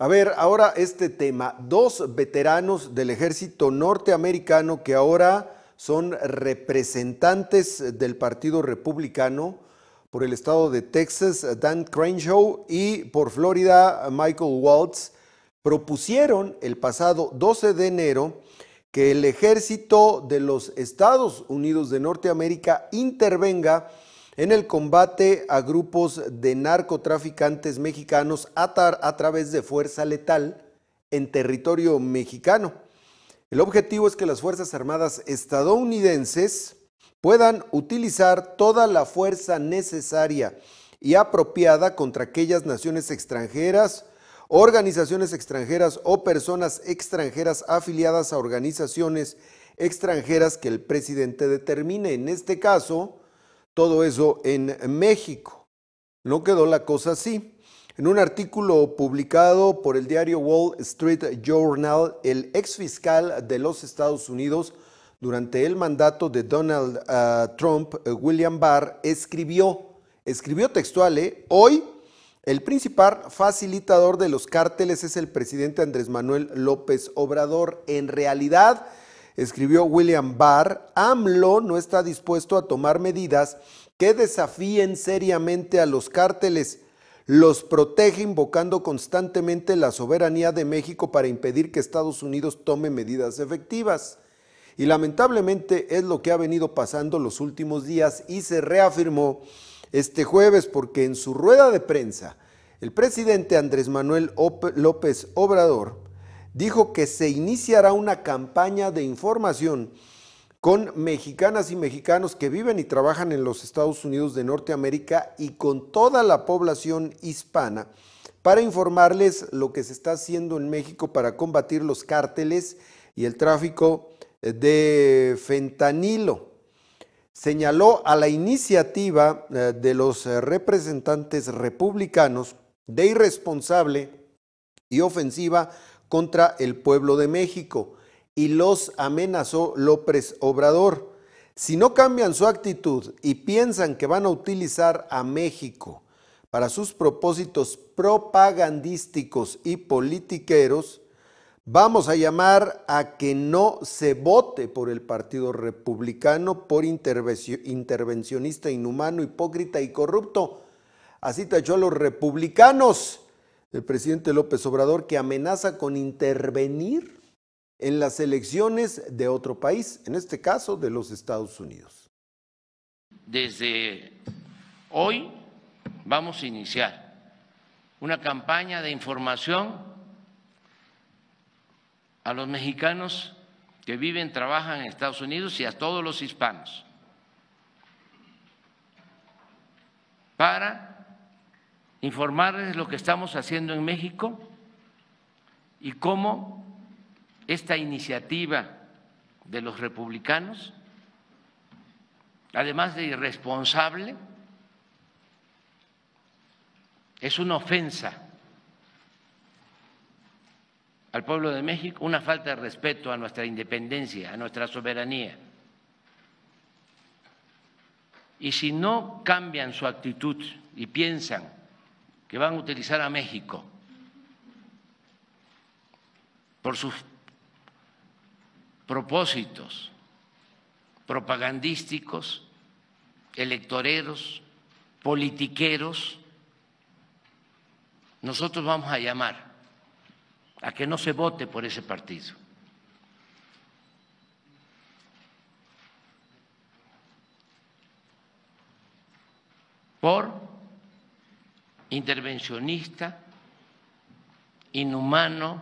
A ver, ahora este tema. Dos veteranos del ejército norteamericano que ahora son representantes del Partido Republicano por el estado de Texas, Dan Crenshaw, y por Florida, Michael Waltz, propusieron el pasado 12 de enero que el ejército de los Estados Unidos de Norteamérica intervenga en el combate a grupos de narcotraficantes mexicanos a, a través de fuerza letal en territorio mexicano. El objetivo es que las Fuerzas Armadas estadounidenses puedan utilizar toda la fuerza necesaria y apropiada contra aquellas naciones extranjeras, organizaciones extranjeras o personas extranjeras afiliadas a organizaciones extranjeras que el presidente determine. En este caso, todo eso en México. No quedó la cosa así. En un artículo publicado por el diario Wall Street Journal, el ex fiscal de los Estados Unidos durante el mandato de Donald ah, Trump, eh, William Barr, escribió, escribió textual, eh, hoy el principal facilitador de los cárteles es el presidente Andrés Manuel López Obrador. En realidad, escribió William Barr, AMLO no está dispuesto a tomar medidas que desafíen seriamente a los cárteles. Los protege invocando constantemente la soberanía de México para impedir que Estados Unidos tome medidas efectivas. Y lamentablemente es lo que ha venido pasando los últimos días y se reafirmó este jueves porque en su rueda de prensa el presidente Andrés Manuel López Obrador dijo que se iniciará una campaña de información con mexicanas y mexicanos que viven y trabajan en los Estados Unidos de Norteamérica y con toda la población hispana para informarles lo que se está haciendo en México para combatir los cárteles y el tráfico de fentanilo. Señaló a la iniciativa eh, de los representantes republicanos de irresponsable y ofensiva contra el pueblo de México y los amenazó López Obrador. Si no cambian su actitud y piensan que van a utilizar a México para sus propósitos propagandísticos y politiqueros, vamos a llamar a que no se vote por el Partido Republicano por intervencionista inhumano, hipócrita y corrupto. Así tachó a los republicanos el presidente López Obrador que amenaza con intervenir en las elecciones de otro país, en este caso de los Estados Unidos. Desde hoy vamos a iniciar una campaña de información a los mexicanos que viven, trabajan en Estados Unidos y a todos los hispanos para informarles lo que estamos haciendo en México y cómo esta iniciativa de los republicanos, además de irresponsable, es una ofensa al pueblo de México, una falta de respeto a nuestra independencia, a nuestra soberanía. Y si no cambian su actitud y piensan que van a utilizar a México por sus propósitos propagandísticos, electoreros, politiqueros, nosotros vamos a llamar a que no se vote por ese partido. Por intervencionista, inhumano,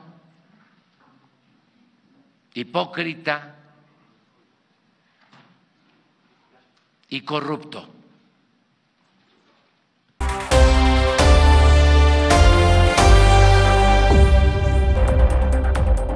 hipócrita y corrupto.